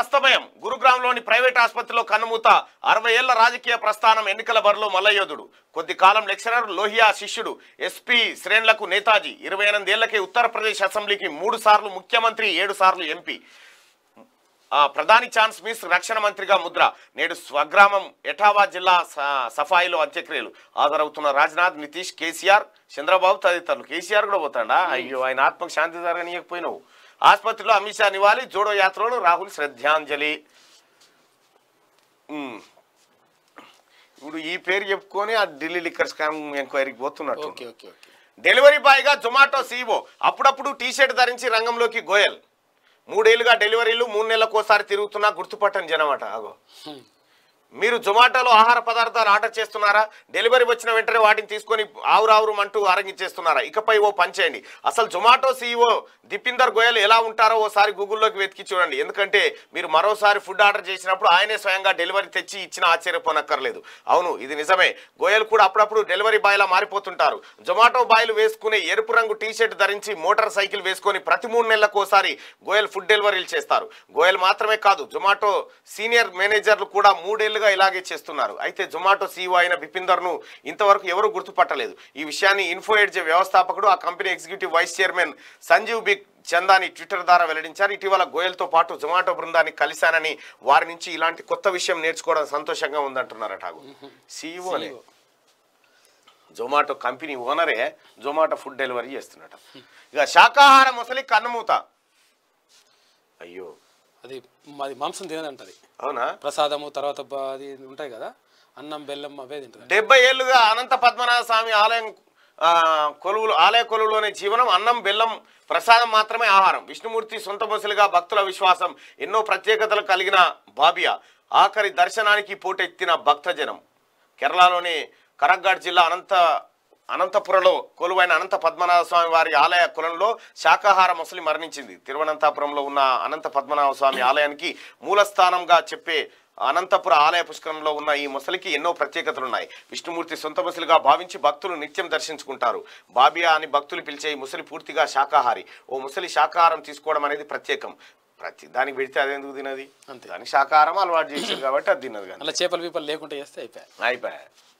అస్తమయం గురుగ్రామ్లోని private ఆసుపత్రిలో కన్నుమూత అరవై ఏళ్ల రాజకీయ ప్రస్థానం ఎన్నికల బరిలో మల్లయోధుడు కొద్ది కాలం లెక్చరర్ లోహియా శిష్యుడు ఎస్పీ శ్రేణులకు నేతాజీ ఇరవై ఎనిమిదేళ్లకే ఉత్తరప్రదేశ్ అసెంబ్లీకి మూడు సార్లు ముఖ్యమంత్రి ఏడు సార్లు ఎంపీ ప్రధాని ఛాన్స్ మిస్ రక్షణ మంత్రిగా ముద్ర నేడు స్వగ్రామం ఎటావా జిల్లా సఫాయిలో అంత్యక్రియలు హాజరవుతున్న రాజ్నాథ్ నితీష్ కేసీఆర్ చంద్రబాబు తదితరులు కేసీఆర్ కూడా పోతాడా అయ్యో ఆయన ఆత్మకు శాంతి నీయకపోయినావు ఆసుపత్రిలో అమిత్ షా నివాలి జోడో యాత్రలో రాహుల్ శ్రద్ధాంజలి ఇప్పుడు ఈ పేరు చెప్పుకొని ఆ ఢిల్లీ లిక్కర్ స్కామ్ ఎంక్వైరీకి పోతున్నట్టు డెలివరీ బాయ్గా జొమాటో సీఈఓ అప్పుడప్పుడు టీషర్ట్ ధరించి రంగంలోకి గోయల్ మూడేళ్లుగా డెలివరీలు మూడు నెలలకు ఒకసారి తిరుగుతున్నా గుర్తుపట్టని జనమాట అగో మీరు జొమాటోలో ఆహార పదార్థాలు ఆర్డర్ చేస్తున్నారా డెలివరీ వచ్చిన వెంటనే వాటిని తీసుకొని ఆవురావురమంటూ ఆరంగించేస్తున్నారా ఇకపై ఓ పని చేయండి అసలు జొమాటో సీఈఓ దిపిందర్ గోయల్ ఎలా ఉంటారో ఓసారి గూగుల్లోకి వెతికి చూడండి ఎందుకంటే మీరు మరోసారి ఫుడ్ ఆర్డర్ చేసినప్పుడు ఆయనే స్వయంగా డెలివరీ తెచ్చి ఇచ్చిన ఆశ్చర్యపోనక్కర్లేదు అవును ఇది నిజమే గోయల్ కూడా అప్పుడప్పుడు డెలివరీ బాయ్లా మారిపోతుంటారు జొమాటో బాయ్లు వేసుకునే ఎరుపు రంగు టీషర్ట్ ధరించి మోటార్ సైకిల్ వేసుకొని ప్రతి మూడు నెలలకు ఒకసారి గోయల్ ఫుడ్ డెలివరీలు చేస్తారు గోయల్ మాత్రమే కాదు జొమాటో సీనియర్ మేనేజర్లు కూడా మూడేళ్ళు ఏళ్లుగా ఇలాగే చేస్తున్నారు అయితే జొమాటో సీఈఓ అయిన బిపిందర్ ను ఇంతవరకు ఎవరు గుర్తుపట్టలేదు ఈ విషయాన్ని ఇన్ఫోఎడ్జ్ వ్యవస్థాపకుడు ఆ company executive vice chairman Sanjeev Bikhchandani Twitter ద్వారా వెల్లడించారు ఇటీవల గోయల్తో పాటు జొమాటో బృందాన్ని కలిశానని వారి నుంచి ఇలాంటి కొత్త విషయం నేర్చుకోవడం సంతోషంగా ఉందంటున్నారట సీఈఓనే జొమాటో కంపెనీ ఓనరే జొమాటో ఫుడ్ డెలివరీ చేస్తున్నట ఇక శాకాహార ముసలి కన్నుమూత అయ్యో అది మాది మాంసం తినదంటది అవునా ప్రసాదము తర్వాత అది ఉంటాయి కదా అన్నం బెల్లం అవే తింటది డెబ్బై ఏళ్ళుగా అనంత పద్మనాభ స్వామి ఆలయం కొలువులు ఆలయ కొలువులోని జీవనం అన్నం బెల్లం ప్రసాదం మాత్రమే ఆహారం విష్ణుమూర్తి సొంత బొసలుగా భక్తుల విశ్వాసం ఎన్నో ప్రత్యేకతలు కలిగిన బాబియా ఆఖరి దర్శనానికి పోటెత్తిన భక్తజనం కేరళలోని కరగ్గాడ్ జిల్లా అనంత అనంతపురంలో కొలువైన అనంత పద్మనాభ స్వామి వారి ఆలయ కులంలో శాకాహార ముసలి మరణించింది తిరువనంతపురంలో ఉన్న అనంత పద్మనాభ స్వామి ఆలయానికి మూలస్థానంగా చెప్పే అనంతపుర ఆలయ పుష్కరంలో ఉన్న ఈ ముసలికి ఎన్నో ప్రత్యేకతలు ఉన్నాయి విష్ణుమూర్తి సొంత ముసలిగా భావించి భక్తులు నిత్యం దర్శించుకుంటారు బాబియా అని భక్తులు పిలిచే ఈ ముసలి పూర్తిగా శాకాహారి ఓ ముసలి శాకాహారం తీసుకోవడం అనేది ప్రత్యేకం ప్రతి దానికి పెడితే అది ఎందుకు తినది అంతే దానికి శాకాహారం అలవాటు చేశారు కాబట్టి అది తినదు కానీ చేపలు పీపలు లేకుండా చేస్తే అయిపోయాయి అయిపోయాయి